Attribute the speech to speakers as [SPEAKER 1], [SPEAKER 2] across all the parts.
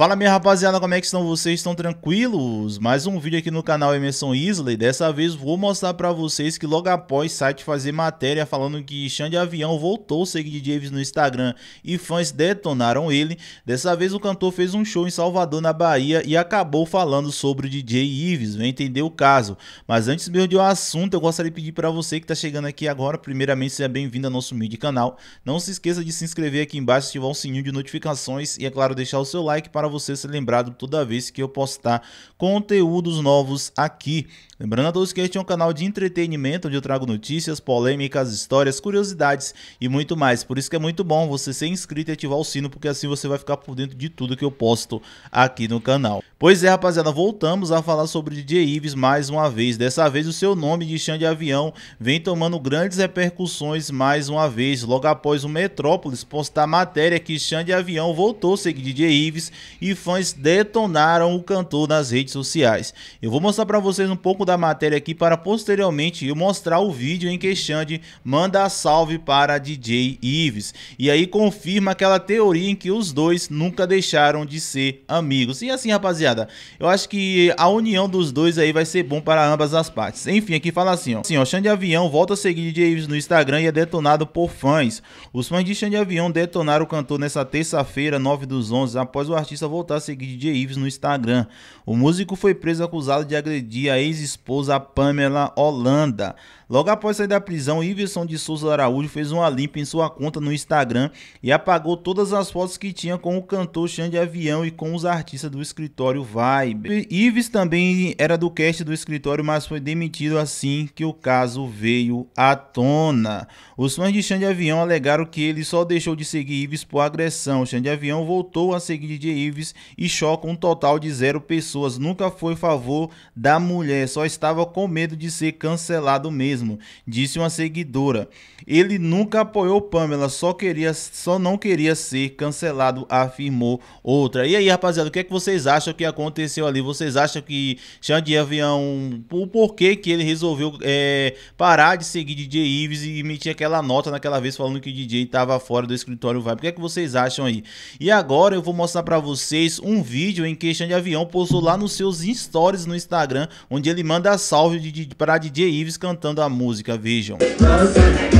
[SPEAKER 1] Fala minha rapaziada, como é que estão vocês? Estão tranquilos? Mais um vídeo aqui no canal Emerson Isley. Dessa vez vou mostrar pra vocês que logo após site fazer matéria falando que Xande Avião voltou a seguir Davis no Instagram e fãs detonaram ele. Dessa vez o cantor fez um show em Salvador, na Bahia e acabou falando sobre o DJ Ives, vem entender o caso. Mas antes mesmo de um assunto, eu gostaria de pedir pra você que tá chegando aqui agora, primeiramente seja bem-vindo ao nosso mídia canal. Não se esqueça de se inscrever aqui embaixo, ativar o sininho de notificações e é claro deixar o seu like para você ser lembrado toda vez que eu postar conteúdos novos aqui. Lembrando a todos que este é um canal de entretenimento, onde eu trago notícias, polêmicas, histórias, curiosidades e muito mais. Por isso que é muito bom você ser inscrito e ativar o sino, porque assim você vai ficar por dentro de tudo que eu posto aqui no canal. Pois é, rapaziada, voltamos a falar sobre DJ Ives mais uma vez. Dessa vez o seu nome de Xande Avião vem tomando grandes repercussões mais uma vez, logo após o Metrópolis postar matéria que Xande Avião voltou a seguir DJ Ives e fãs detonaram o cantor nas redes sociais. Eu vou mostrar para vocês um pouco da matéria aqui para posteriormente eu mostrar o vídeo em que Xande manda salve para DJ Ives. E aí confirma aquela teoria em que os dois nunca deixaram de ser amigos. E assim, rapaziada, eu acho que a união dos dois aí vai ser bom para ambas as partes. Enfim, aqui fala assim, ó. Assim, ó, Xande Avião volta a seguir DJ Ives no Instagram e é detonado por fãs. Os fãs de Xande Avião detonaram o cantor nessa terça-feira, 9 dos 11, após o artista voltar a seguir DJ Ives no Instagram. O músico foi preso acusado de agredir a ex-esposa Pamela Holanda. Logo após sair da prisão, Iverson de Souza Araújo fez uma limpa em sua conta no Instagram e apagou todas as fotos que tinha com o cantor Xande Avião e com os artistas do escritório Vibe. Ives também era do cast do escritório, mas foi demitido assim que o caso veio à tona. Os fãs de Xande Avião alegaram que ele só deixou de seguir Ives por agressão. Xande Avião voltou a seguir DJ Ives e choca um total de zero pessoas. Nunca foi favor da mulher, só estava com medo de ser cancelado mesmo, disse uma seguidora. Ele nunca apoiou Pamela, só queria, só não queria ser cancelado, afirmou outra. E aí, rapaziada, o que é que vocês acham que aconteceu ali? Vocês acham que Xande Avião, o porquê que ele resolveu é, parar de seguir DJ Ives e emitir aquela nota naquela vez falando que o DJ estava fora do escritório Vibe? O que é que vocês acham aí? E agora eu vou mostrar para vocês um vídeo em questão de avião postou lá nos seus stories no Instagram, onde ele manda salve de, de, para DJ Ives cantando a música. Vejam.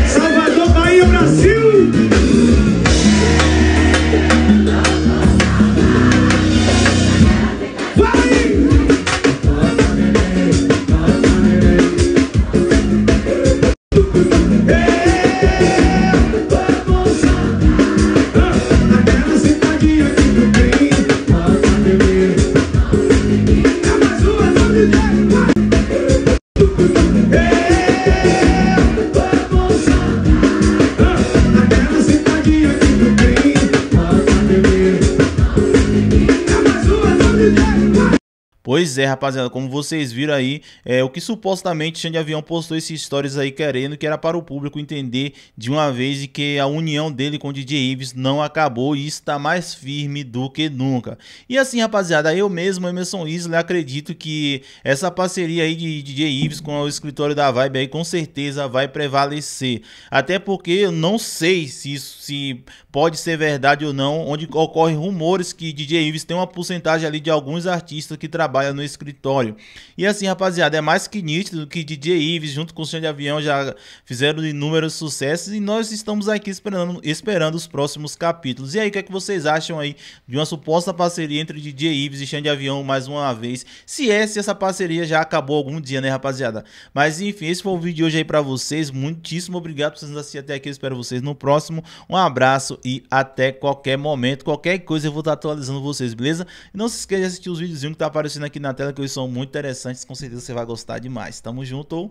[SPEAKER 1] Salvador, Bahia, Brasil! Pois é, rapaziada, como vocês viram aí, é, o que supostamente Xande Avião postou esses stories aí querendo, que era para o público entender de uma vez que a união dele com o DJ Ives não acabou e está mais firme do que nunca. E assim, rapaziada, eu mesmo, Emerson Isley acredito que essa parceria aí de DJ Ives com o escritório da Vibe aí com certeza vai prevalecer. Até porque eu não sei se isso se pode ser verdade ou não, onde ocorrem rumores que DJ Ives tem uma porcentagem ali de alguns artistas que trabalham no escritório. E assim, rapaziada, é mais que nítido que DJ Ives, junto com o Senhor de Avião, já fizeram inúmeros sucessos e nós estamos aqui esperando, esperando os próximos capítulos. E aí, o que, é que vocês acham aí de uma suposta parceria entre DJ Ives e Xande Avião mais uma vez? Se é, se essa parceria já acabou algum dia, né, rapaziada? Mas enfim, esse foi o vídeo de hoje aí pra vocês. Muitíssimo obrigado por vocês assistirem até aqui. Eu espero vocês no próximo. Um abraço e até qualquer momento. Qualquer coisa eu vou estar atualizando vocês, beleza? E não se esqueça de assistir os videozinhos que tá aparecendo aqui aqui na tela que eles são muito interessantes, com certeza você vai gostar demais. Tamo junto.